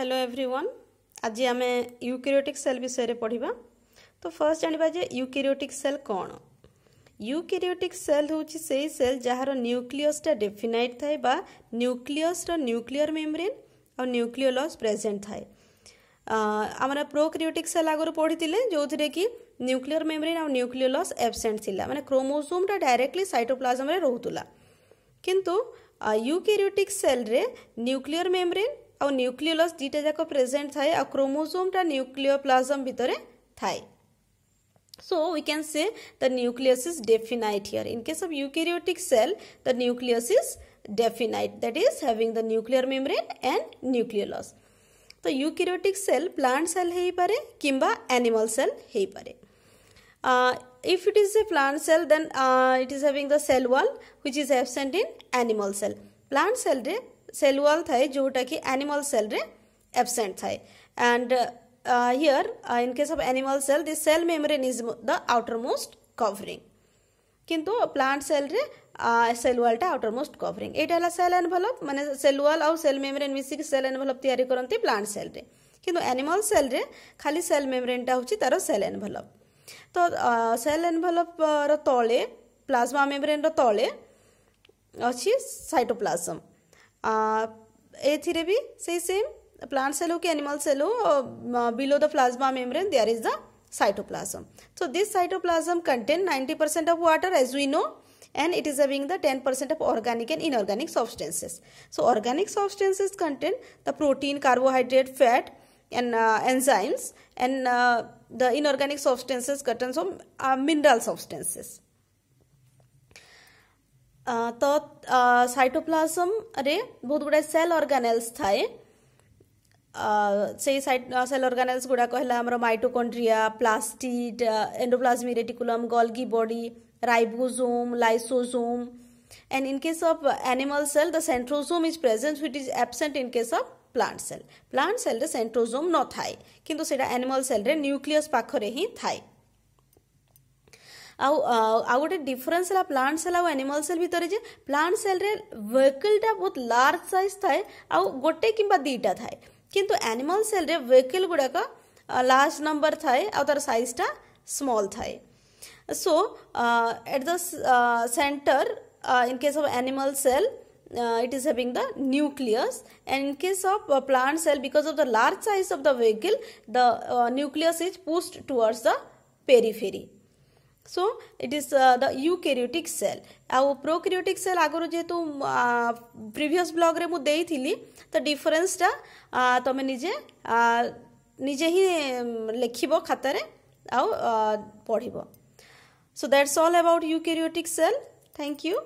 Hello everyone আজি আমি eukaryotic sell বিষয়ে পড়িবা তো ফার্স্ট জাঁয়া যে ইউক্যারিওটিক সেল কোণ ইউক্যারিওটিক সেল হচ্ছে সেই সেল যার নিউক্লিয়সটা ডেফিনাইট থাকে বা নিউক্লিয়সর নিউক্লিয়র মেমব্রেন আর নিউক্লিওলস প্রেজেন্ট থাকে আমরা প্রোক্রিওটিক সেল আগর পড়িলে যে কি নিউক্লিয়র মেমব্রেন আর নিউক্লিওলস এবসেন্ট লা মানে ক্রোমোজোমটা ডাইরেক্টলি সাইটোপ্লাজমে রহুলা কিন্তু ইউক্যারিওটিক সেলরে নিউক্লিয়র মেমব্রেন आउक्लीयस दुटा जाक प्रेजेन्ट थाए क्रोमोजोम टा प्लाजम भितर थाए so we can say the nucleus is definite here in case of eukaryotic cell the nucleus is definite that is having the nuclear membrane and nucleolus तो यूकैरियोटिक सेल प्लांट सेल हो पारे किंबा animal cell हो पारे if it is a plant cell then it is having the cell wall which is absent in animal cell plant cell रे cell wall થાય ଯେଉଁଟାକି animal ସେଲ୍ରେ absent thai and uh, here uh, in case of animal cell the cell membrane is the outermost covering কিন্তু plant সেলরে cell ওয়ালটা outermost covering এইটা হল cell envelope মানে cell wall আউ সেল মেমব্রেন মিশিকি সেল এনভলপ তৈরি করতে প্লান্ট সেলরে কিন্তু আনিমাল সেলরে খালি সেল মেমব্রেনটা হচ্ছে তার সেল এনভলপ তো সেল এনভলপর তলে প্লাজমা মেমব্রেনর তলে অছি সাইটোপ্লাজম ଏଥିରେ ବି say same. Plant ସେଲ୍ ହଉ animal animal below the plasma membrane there is the cytoplasm. So this cytoplasm contain 90% of water as we know and it is having the 10% of organic and inorganic substances. So organic substances contain the protein, carbohydrate, fat and uh, enzymes and uh, the inorganic substances contain some uh, mineral substances. तो cytoplasm अरे बहुत गुड़ाए cell अर्गानेल्स थाए से cell organelles गुड़ाक है mitochondria plastid endoplasmic reticulum Golgi body ribosome lysosome and in case of animal cell the centrosome is present which is absent in case of plant cell plant cell re centrosome no thai kintu seta animal cell re nucleus pakhare hi thai ଆଉ ଆଉ ଗୋଟେ difference ହେଲା plant cell ଆଉ animal cell ଭିତରେ ଯେ plant ସେଲ୍ରେ ଭେକିଲଟା ବହୁତ large size ଥାଏ ଆଉ ଗୋଟେ କିମ୍ବା ଦୁଇଟା ଥାଏ କିନ୍ତୁ ଆନିମାଲ ସେଲ୍ରେ ଭେକିଲ ଗୁଡ଼ାକ ଲାର୍ଜ ନମ୍ବର ଥାଏ ଆଉ ତାର ସାଇଜ୍ଟା ସ୍ମଲ୍ ଥାଏ so at the centre in case of animal cell Uh, it is having the nucleus and in case of uh, plant cell because of the large size of the vehicle the uh, nucleus is pushed towards the periphery so it is the eukaryotic cell আউ prokaryotic cell আগর যেহেতু previous ব্লগরে মু দেইଥିଲି তো ডিফরেন্সটা তুমি নিজে নিজে হি লেখিব খাতারে আউ পড়িব so that's all about eukaryotic cell thank you